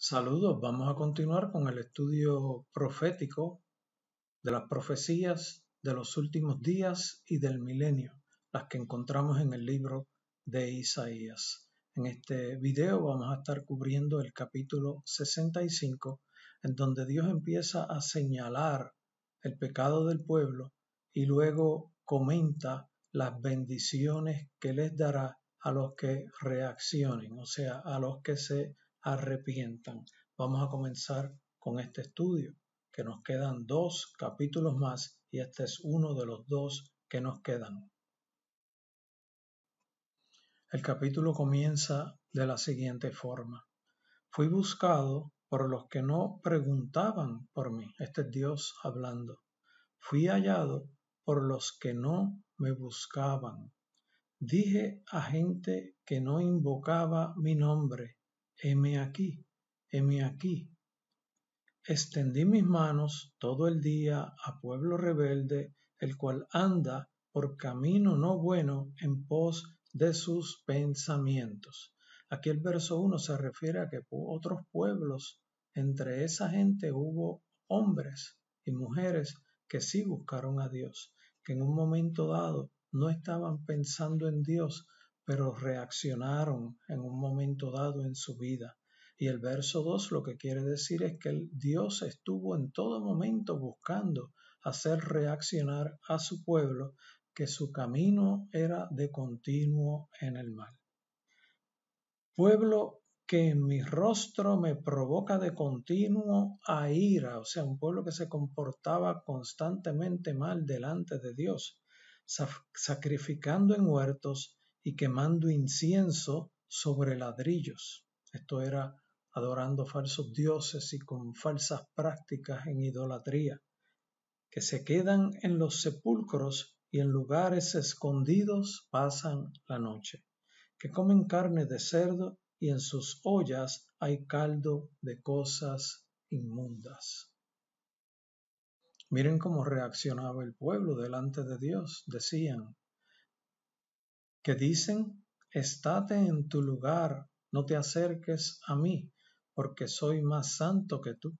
Saludos, vamos a continuar con el estudio profético de las profecías de los últimos días y del milenio, las que encontramos en el libro de Isaías. En este video vamos a estar cubriendo el capítulo 65, en donde Dios empieza a señalar el pecado del pueblo y luego comenta las bendiciones que les dará a los que reaccionen, o sea, a los que se arrepientan. Vamos a comenzar con este estudio, que nos quedan dos capítulos más y este es uno de los dos que nos quedan. El capítulo comienza de la siguiente forma. Fui buscado por los que no preguntaban por mí. Este es Dios hablando. Fui hallado por los que no me buscaban. Dije a gente que no invocaba mi nombre, heme aquí, heme aquí. Extendí mis manos todo el día a pueblo rebelde, el cual anda por camino no bueno en pos de sus pensamientos. Aquí el verso 1 se refiere a que otros pueblos, entre esa gente hubo hombres y mujeres que sí buscaron a Dios, que en un momento dado no estaban pensando en Dios, pero reaccionaron en un momento dado en su vida. Y el verso 2 lo que quiere decir es que Dios estuvo en todo momento buscando hacer reaccionar a su pueblo que su camino era de continuo en el mal. Pueblo que en mi rostro me provoca de continuo a ira, o sea, un pueblo que se comportaba constantemente mal delante de Dios, sacrificando en huertos, y quemando incienso sobre ladrillos. Esto era adorando falsos dioses y con falsas prácticas en idolatría, que se quedan en los sepulcros y en lugares escondidos pasan la noche, que comen carne de cerdo y en sus ollas hay caldo de cosas inmundas. Miren cómo reaccionaba el pueblo delante de Dios. Decían, que dicen, estate en tu lugar, no te acerques a mí, porque soy más santo que tú.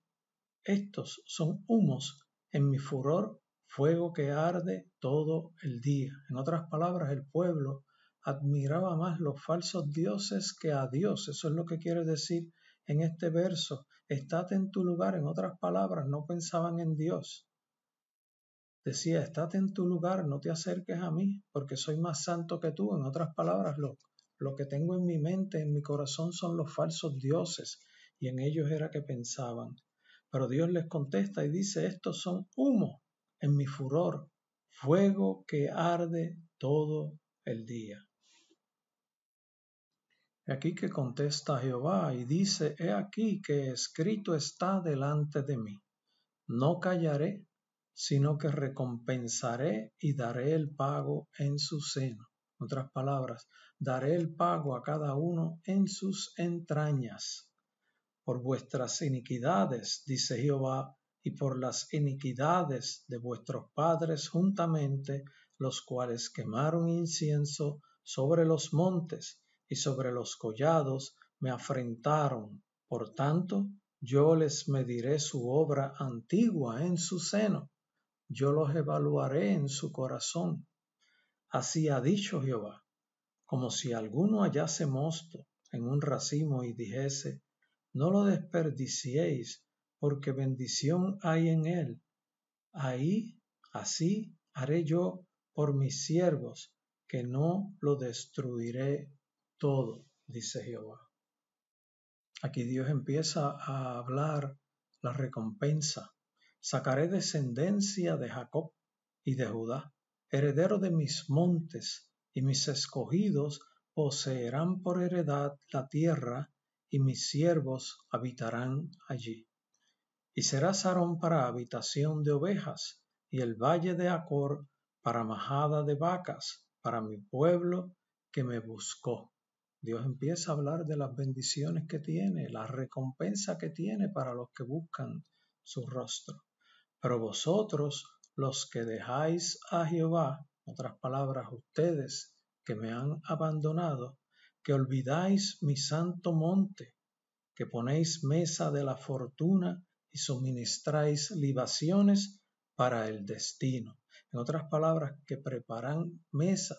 Estos son humos en mi furor, fuego que arde todo el día. En otras palabras, el pueblo admiraba más los falsos dioses que a Dios. Eso es lo que quiere decir en este verso. Estate en tu lugar. En otras palabras, no pensaban en Dios decía, estate en tu lugar, no te acerques a mí, porque soy más santo que tú. En otras palabras, lo, lo que tengo en mi mente, en mi corazón, son los falsos dioses, y en ellos era que pensaban. Pero Dios les contesta y dice, estos son humo en mi furor, fuego que arde todo el día. Aquí que contesta Jehová y dice, he aquí que escrito está delante de mí, no callaré sino que recompensaré y daré el pago en su seno. otras palabras, daré el pago a cada uno en sus entrañas. Por vuestras iniquidades, dice Jehová, y por las iniquidades de vuestros padres juntamente, los cuales quemaron incienso sobre los montes y sobre los collados, me afrentaron. Por tanto, yo les mediré su obra antigua en su seno yo los evaluaré en su corazón. Así ha dicho Jehová, como si alguno hallase mosto en un racimo y dijese, no lo desperdiciéis, porque bendición hay en él. Ahí, así haré yo por mis siervos, que no lo destruiré todo, dice Jehová. Aquí Dios empieza a hablar la recompensa Sacaré descendencia de Jacob y de Judá, heredero de mis montes, y mis escogidos poseerán por heredad la tierra, y mis siervos habitarán allí. Y será Sarón para habitación de ovejas, y el valle de Acor para majada de vacas, para mi pueblo que me buscó. Dios empieza a hablar de las bendiciones que tiene, la recompensa que tiene para los que buscan su rostro. Pero vosotros, los que dejáis a Jehová, otras palabras, ustedes que me han abandonado, que olvidáis mi santo monte, que ponéis mesa de la fortuna y suministráis libaciones para el destino. En otras palabras, que preparan mesa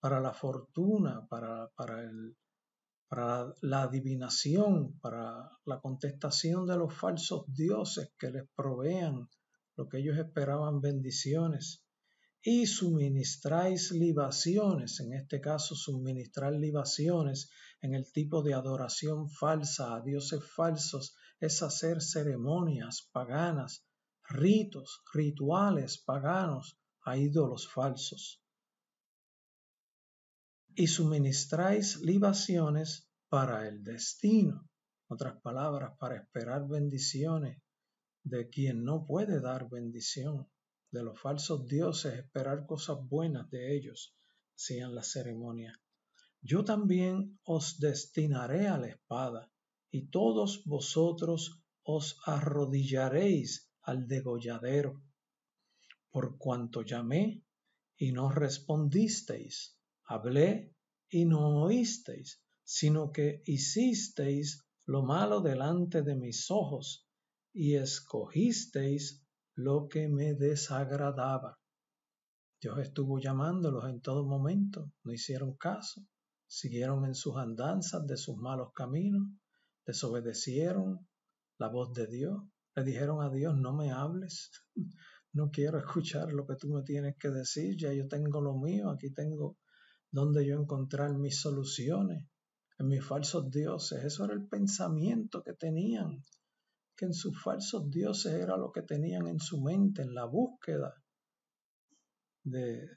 para la fortuna, para, para, el, para la adivinación, para la contestación de los falsos dioses que les provean lo que ellos esperaban bendiciones, y suministráis libaciones, en este caso suministrar libaciones en el tipo de adoración falsa a dioses falsos es hacer ceremonias paganas, ritos, rituales paganos a ídolos falsos. Y suministráis libaciones para el destino, otras palabras, para esperar bendiciones de quien no puede dar bendición. De los falsos dioses esperar cosas buenas de ellos, sean la ceremonia. Yo también os destinaré a la espada, y todos vosotros os arrodillaréis al degolladero, por cuanto llamé y no respondisteis, hablé y no oísteis, sino que hicisteis lo malo delante de mis ojos, y escogisteis lo que me desagradaba. Dios estuvo llamándolos en todo momento, no hicieron caso, siguieron en sus andanzas de sus malos caminos, desobedecieron la voz de Dios, le dijeron a Dios, no me hables, no quiero escuchar lo que tú me tienes que decir, ya yo tengo lo mío, aquí tengo donde yo encontrar mis soluciones, en mis falsos dioses. Eso era el pensamiento que tenían en sus falsos dioses era lo que tenían en su mente, en la búsqueda de,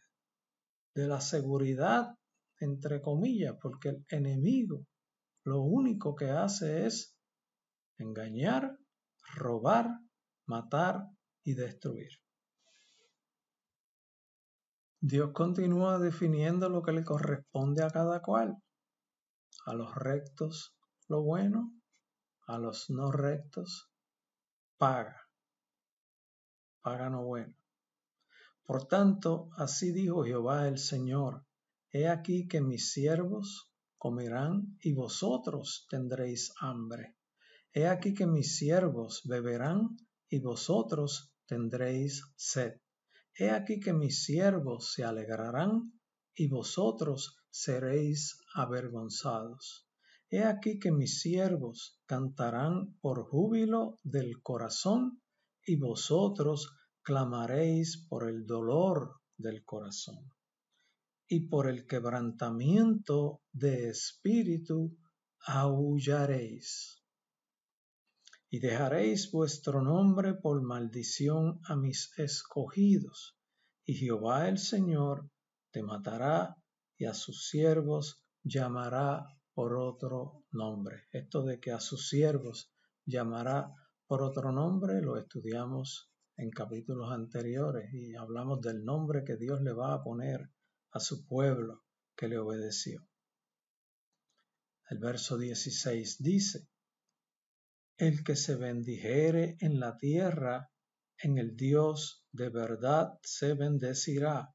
de la seguridad, entre comillas, porque el enemigo lo único que hace es engañar, robar, matar y destruir. Dios continúa definiendo lo que le corresponde a cada cual, a los rectos lo bueno, a los no rectos paga, paga no bueno. Por tanto, así dijo Jehová el Señor, he aquí que mis siervos comerán y vosotros tendréis hambre. He aquí que mis siervos beberán y vosotros tendréis sed. He aquí que mis siervos se alegrarán y vosotros seréis avergonzados. He aquí que mis siervos cantarán por júbilo del corazón y vosotros clamaréis por el dolor del corazón y por el quebrantamiento de espíritu aullaréis. Y dejaréis vuestro nombre por maldición a mis escogidos, y Jehová el Señor te matará y a sus siervos llamará por otro nombre. Esto de que a sus siervos llamará por otro nombre lo estudiamos en capítulos anteriores y hablamos del nombre que Dios le va a poner a su pueblo que le obedeció. El verso 16 dice, El que se bendijere en la tierra, en el Dios de verdad se bendecirá,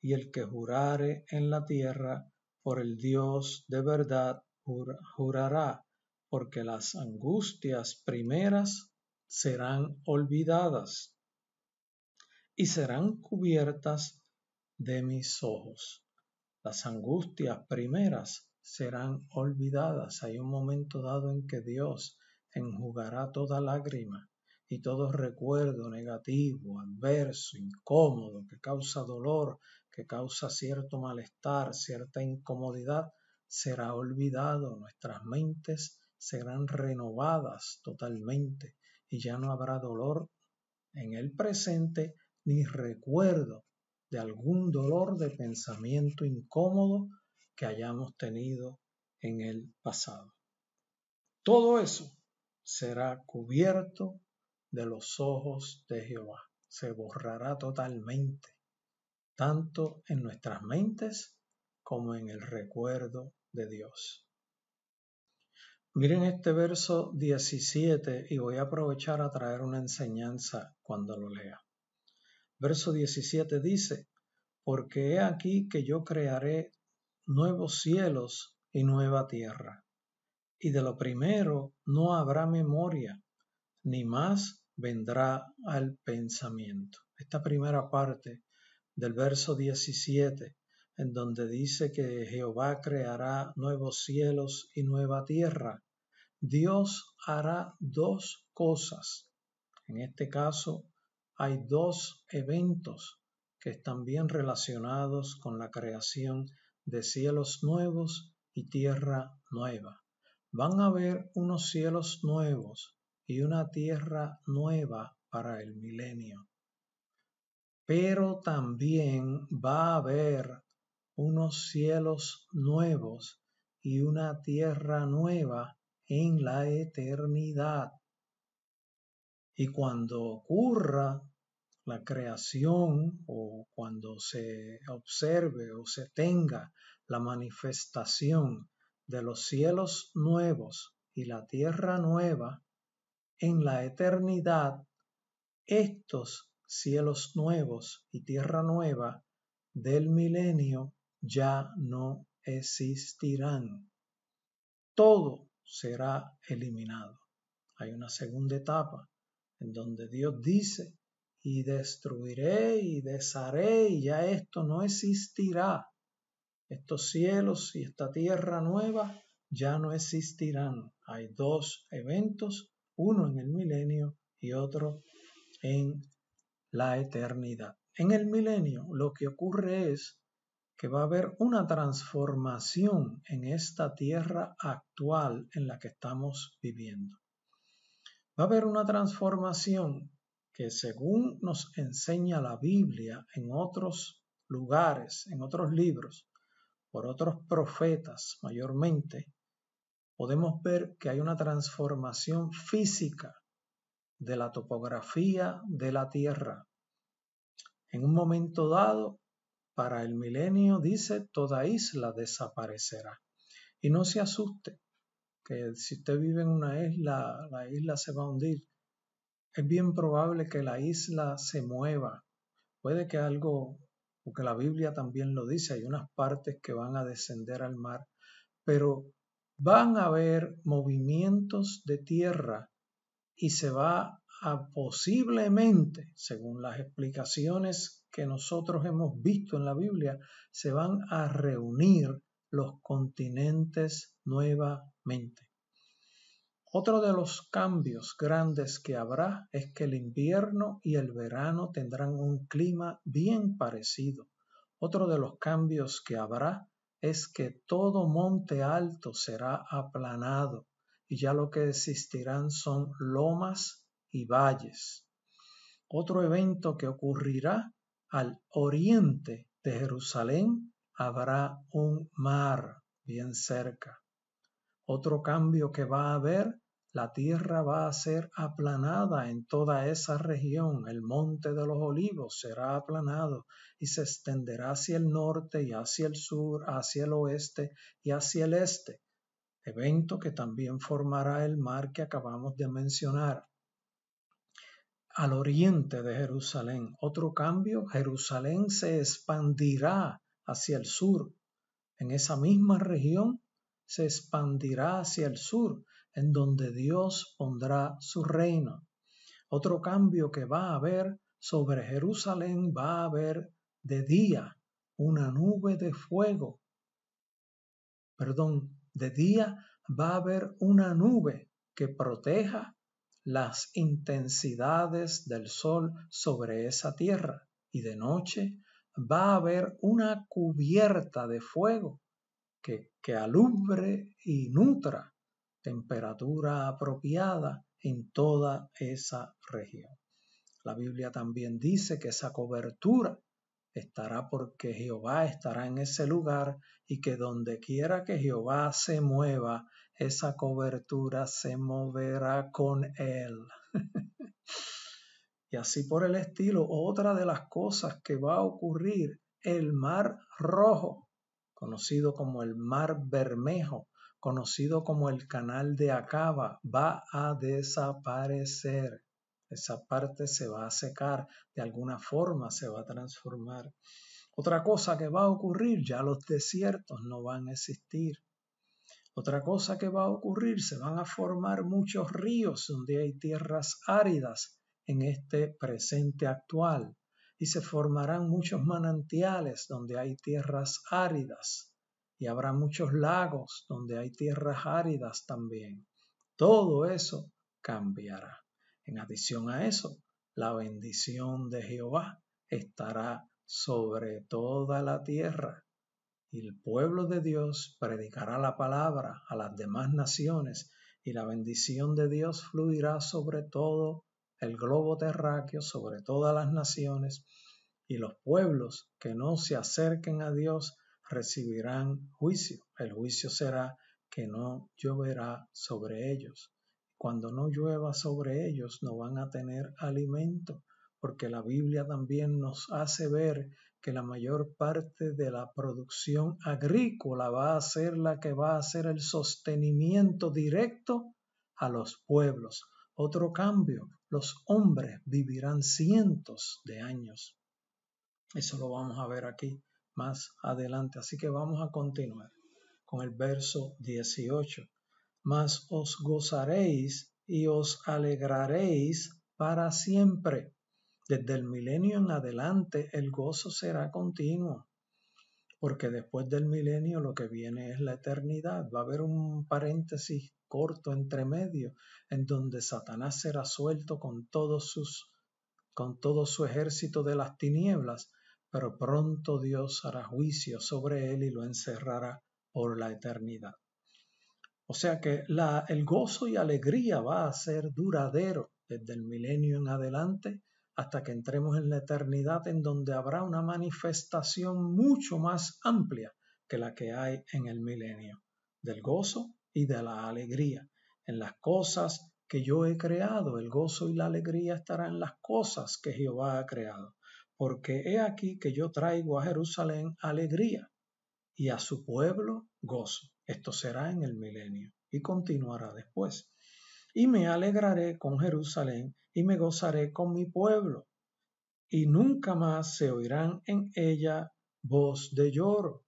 y el que jurare en la tierra, por el Dios de verdad jurará, porque las angustias primeras serán olvidadas y serán cubiertas de mis ojos. Las angustias primeras serán olvidadas. Hay un momento dado en que Dios enjugará toda lágrima y todo recuerdo negativo, adverso, incómodo, que causa dolor, que causa cierto malestar, cierta incomodidad, será olvidado, nuestras mentes serán renovadas totalmente y ya no habrá dolor en el presente ni recuerdo de algún dolor de pensamiento incómodo que hayamos tenido en el pasado. Todo eso será cubierto de los ojos de Jehová, se borrará totalmente tanto en nuestras mentes como en el recuerdo de Dios. Miren este verso 17 y voy a aprovechar a traer una enseñanza cuando lo lea. Verso 17 dice, porque he aquí que yo crearé nuevos cielos y nueva tierra, y de lo primero no habrá memoria, ni más vendrá al pensamiento. Esta primera parte del verso 17, en donde dice que Jehová creará nuevos cielos y nueva tierra. Dios hará dos cosas. En este caso, hay dos eventos que están bien relacionados con la creación de cielos nuevos y tierra nueva. Van a haber unos cielos nuevos y una tierra nueva para el milenio pero también va a haber unos cielos nuevos y una tierra nueva en la eternidad. Y cuando ocurra la creación o cuando se observe o se tenga la manifestación de los cielos nuevos y la tierra nueva en la eternidad, estos cielos nuevos y tierra nueva del milenio ya no existirán. Todo será eliminado. Hay una segunda etapa en donde Dios dice, y destruiré y desharé y ya esto no existirá. Estos cielos y esta tierra nueva ya no existirán. Hay dos eventos, uno en el milenio y otro en la eternidad. En el milenio lo que ocurre es que va a haber una transformación en esta tierra actual en la que estamos viviendo. Va a haber una transformación que según nos enseña la Biblia en otros lugares, en otros libros, por otros profetas mayormente, podemos ver que hay una transformación física de la topografía de la Tierra. En un momento dado, para el milenio, dice, toda isla desaparecerá. Y no se asuste, que si usted vive en una isla, la isla se va a hundir. Es bien probable que la isla se mueva. Puede que algo, porque la Biblia también lo dice, hay unas partes que van a descender al mar, pero van a haber movimientos de tierra y se va a posiblemente, según las explicaciones que nosotros hemos visto en la Biblia, se van a reunir los continentes nuevamente. Otro de los cambios grandes que habrá es que el invierno y el verano tendrán un clima bien parecido. Otro de los cambios que habrá es que todo monte alto será aplanado y ya lo que existirán son lomas y valles. Otro evento que ocurrirá al oriente de Jerusalén habrá un mar bien cerca. Otro cambio que va a haber, la tierra va a ser aplanada en toda esa región, el monte de los olivos será aplanado y se extenderá hacia el norte y hacia el sur, hacia el oeste y hacia el este evento que también formará el mar que acabamos de mencionar. Al oriente de Jerusalén, otro cambio, Jerusalén se expandirá hacia el sur. En esa misma región se expandirá hacia el sur, en donde Dios pondrá su reino. Otro cambio que va a haber sobre Jerusalén va a haber de día una nube de fuego. Perdón, de día va a haber una nube que proteja las intensidades del sol sobre esa tierra y de noche va a haber una cubierta de fuego que, que alumbre y nutra temperatura apropiada en toda esa región. La Biblia también dice que esa cobertura estará porque Jehová estará en ese lugar y que donde quiera que Jehová se mueva, esa cobertura se moverá con él. y así por el estilo, otra de las cosas que va a ocurrir, el mar rojo, conocido como el mar bermejo, conocido como el canal de Acaba, va a desaparecer esa parte se va a secar, de alguna forma se va a transformar. Otra cosa que va a ocurrir, ya los desiertos no van a existir. Otra cosa que va a ocurrir, se van a formar muchos ríos donde hay tierras áridas en este presente actual y se formarán muchos manantiales donde hay tierras áridas y habrá muchos lagos donde hay tierras áridas también. Todo eso cambiará. En adición a eso, la bendición de Jehová estará sobre toda la tierra. Y el pueblo de Dios predicará la palabra a las demás naciones y la bendición de Dios fluirá sobre todo el globo terráqueo, sobre todas las naciones y los pueblos que no se acerquen a Dios recibirán juicio. El juicio será que no lloverá sobre ellos. Cuando no llueva sobre ellos no van a tener alimento, porque la Biblia también nos hace ver que la mayor parte de la producción agrícola va a ser la que va a ser el sostenimiento directo a los pueblos. Otro cambio, los hombres vivirán cientos de años. Eso lo vamos a ver aquí más adelante, así que vamos a continuar con el verso 18 mas os gozaréis y os alegraréis para siempre. Desde el milenio en adelante el gozo será continuo, porque después del milenio lo que viene es la eternidad. Va a haber un paréntesis corto entre medio, en donde Satanás será suelto con todos sus con todo su ejército de las tinieblas, pero pronto Dios hará juicio sobre él y lo encerrará por la eternidad. O sea que la, el gozo y alegría va a ser duradero desde el milenio en adelante hasta que entremos en la eternidad en donde habrá una manifestación mucho más amplia que la que hay en el milenio, del gozo y de la alegría. En las cosas que yo he creado, el gozo y la alegría estarán en las cosas que Jehová ha creado, porque he aquí que yo traigo a Jerusalén alegría y a su pueblo gozo. Esto será en el milenio y continuará después. Y me alegraré con Jerusalén y me gozaré con mi pueblo. Y nunca más se oirán en ella voz de lloro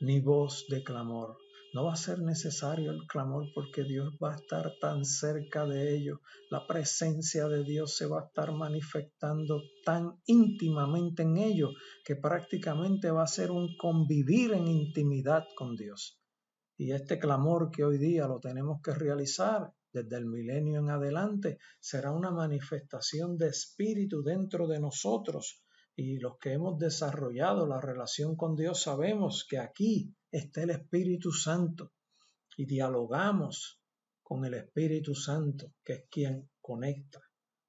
ni voz de clamor. No va a ser necesario el clamor porque Dios va a estar tan cerca de ellos. La presencia de Dios se va a estar manifestando tan íntimamente en ellos que prácticamente va a ser un convivir en intimidad con Dios. Y este clamor que hoy día lo tenemos que realizar desde el milenio en adelante será una manifestación de espíritu dentro de nosotros. Y los que hemos desarrollado la relación con Dios sabemos que aquí está el Espíritu Santo y dialogamos con el Espíritu Santo, que es quien conecta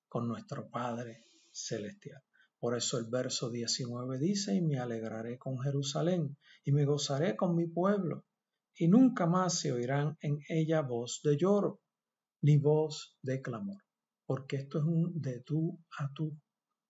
con nuestro Padre Celestial. Por eso el verso 19 dice, y me alegraré con Jerusalén, y me gozaré con mi pueblo, y nunca más se oirán en ella voz de lloro, ni voz de clamor, porque esto es un de tú a tú.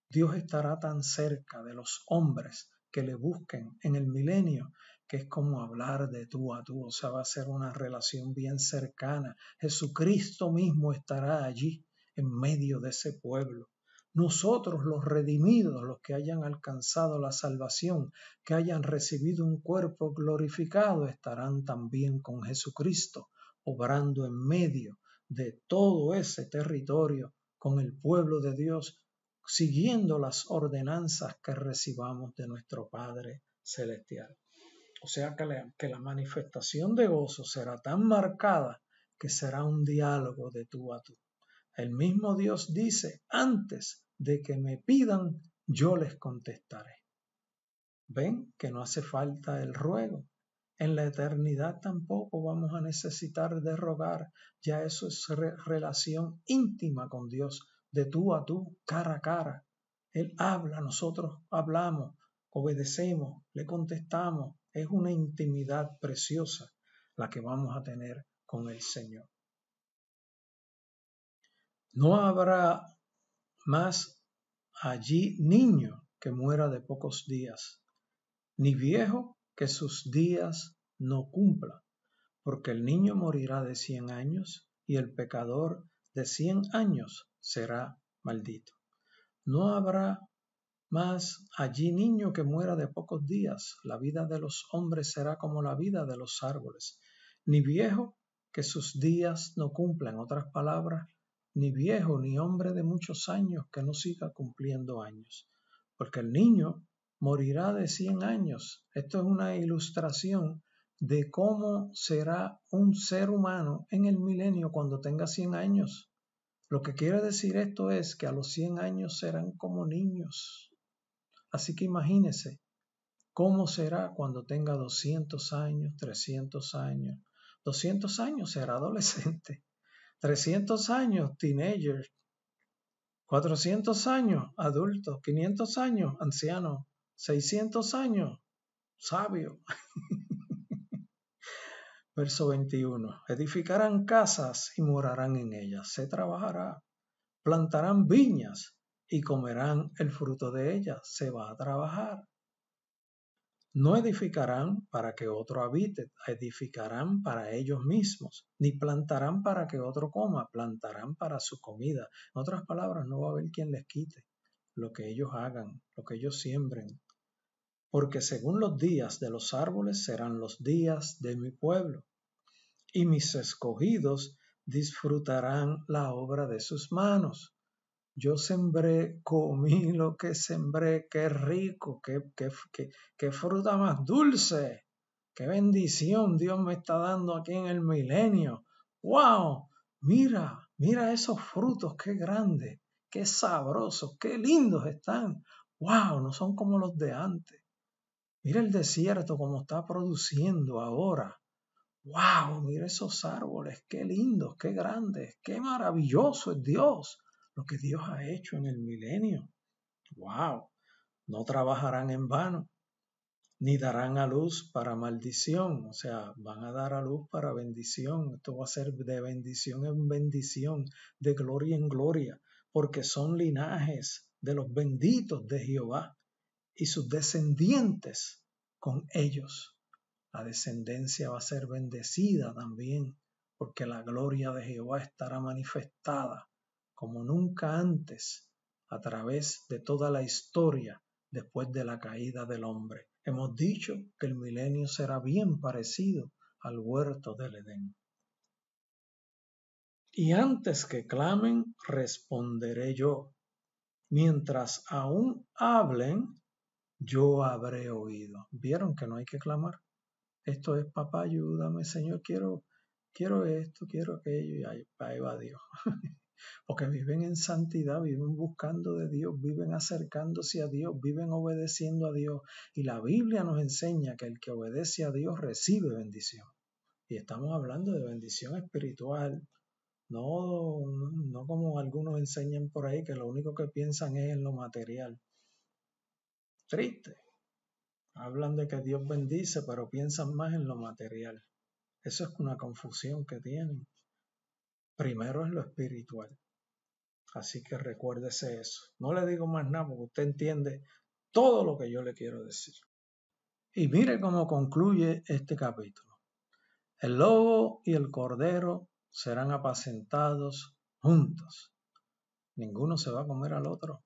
Dios estará tan cerca de los hombres que le busquen en el milenio, que es como hablar de tú a tú, o sea, va a ser una relación bien cercana. Jesucristo mismo estará allí en medio de ese pueblo. Nosotros los redimidos, los que hayan alcanzado la salvación, que hayan recibido un cuerpo glorificado, estarán también con Jesucristo, obrando en medio de todo ese territorio con el pueblo de Dios, siguiendo las ordenanzas que recibamos de nuestro Padre Celestial. O sea que la, manifestación de gozo será tan marcada que será un diálogo de tú a tú. El mismo Dios dice, antes de que me pidan, yo les contestaré. Ven que no hace falta el ruego. En la eternidad tampoco vamos a necesitar de rogar, ya eso es relación íntima con Dios, de tú a tú, cara a cara. Él habla, nosotros hablamos, obedecemos, le contestamos. Es una intimidad preciosa la que vamos a tener con el Señor. No habrá más allí niño que muera de pocos días, ni viejo que sus días no cumpla, porque el niño morirá de cien años y el pecador de cien años será maldito. No habrá más allí niño que muera de pocos días, la vida de los hombres será como la vida de los árboles, ni viejo que sus días no cumplan. En otras palabras, ni viejo, ni hombre de muchos años que no siga cumpliendo años, porque el niño morirá de 100 años. Esto es una ilustración de cómo será un ser humano en el milenio cuando tenga 100 años. Lo que quiere decir esto es que a los 100 años serán como niños. Así que imagínese cómo será cuando tenga 200 años, 300 años. 200 años será adolescente 300 años, teenagers. 400 años, adulto, 500 años, anciano, 600 años, sabio. Verso 21. Edificarán casas y morarán en ellas. Se trabajará. Plantarán viñas y comerán el fruto de ellas. Se va a trabajar. No edificarán para que otro habite, edificarán para ellos mismos, ni plantarán para que otro coma, plantarán para su comida. En otras palabras, no va a haber quien les quite lo que ellos hagan, lo que ellos siembren. Porque según los días de los árboles serán los días de mi pueblo, y mis escogidos disfrutarán la obra de sus manos yo sembré, comí lo que sembré, qué rico, qué, fruta más dulce, qué bendición Dios me está dando aquí en el milenio. ¡Wow! Mira, mira esos frutos, qué grandes, qué sabrosos, qué lindos están. ¡Wow! No son como los de antes. Mira el desierto como está produciendo ahora. ¡Wow! Mira esos árboles, qué lindos, qué grandes, qué maravilloso es Dios lo que Dios ha hecho en el milenio. ¡Wow! No trabajarán en vano, ni darán a luz para maldición, o sea, van a dar a luz para bendición. Esto va a ser de bendición en bendición, de gloria en gloria, porque son linajes de los benditos de Jehová y sus descendientes con ellos. La descendencia va a ser bendecida también, porque la gloria de Jehová estará manifestada como nunca antes a través de toda la historia después de la caída del hombre. Hemos dicho que el milenio será bien parecido al huerto del Edén. Y antes que clamen, responderé yo. Mientras aún hablen, yo habré oído. ¿Vieron que no hay que clamar? Esto es, papá, ayúdame, Señor, quiero, quiero esto, quiero aquello, y ahí, ahí va Dios. porque viven en santidad, viven buscando de Dios, viven acercándose a Dios, viven obedeciendo a Dios. Y la Biblia nos enseña que el que obedece a Dios recibe bendición. Y estamos hablando de bendición espiritual, no, no como algunos enseñan por ahí que lo único que piensan es en lo material. Triste. Hablan de que Dios bendice, pero piensan más en lo material. Eso es una confusión que tienen primero es lo espiritual. Así que recuérdese eso. No le digo más nada porque usted entiende todo lo que yo le quiero decir. Y mire cómo concluye este capítulo. El lobo y el cordero serán apacentados juntos. Ninguno se va a comer al otro.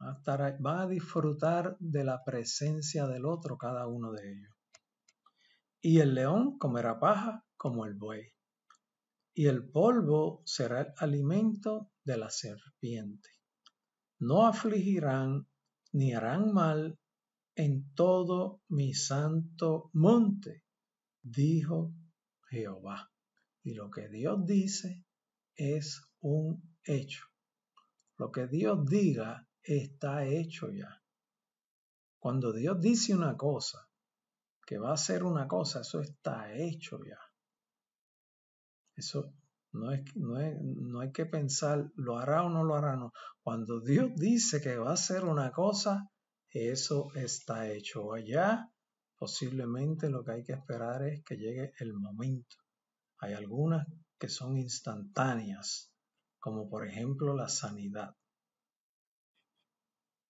Va va a disfrutar de la presencia del otro cada uno de ellos. Y el león comerá paja como el buey y el polvo será el alimento de la serpiente. No afligirán ni harán mal en todo mi santo monte, dijo Jehová. Y lo que Dios dice es un hecho. Lo que Dios diga está hecho ya. Cuando Dios dice una cosa, que va a ser una cosa, eso está hecho ya. Eso no, es, no, es, no hay que pensar, lo hará o no lo hará. No. Cuando Dios dice que va a hacer una cosa, eso está hecho allá. Posiblemente lo que hay que esperar es que llegue el momento. Hay algunas que son instantáneas, como por ejemplo la sanidad.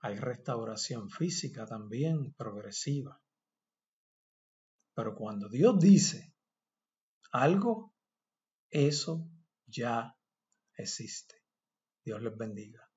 Hay restauración física también progresiva. Pero cuando Dios dice algo, eso ya existe. Dios les bendiga.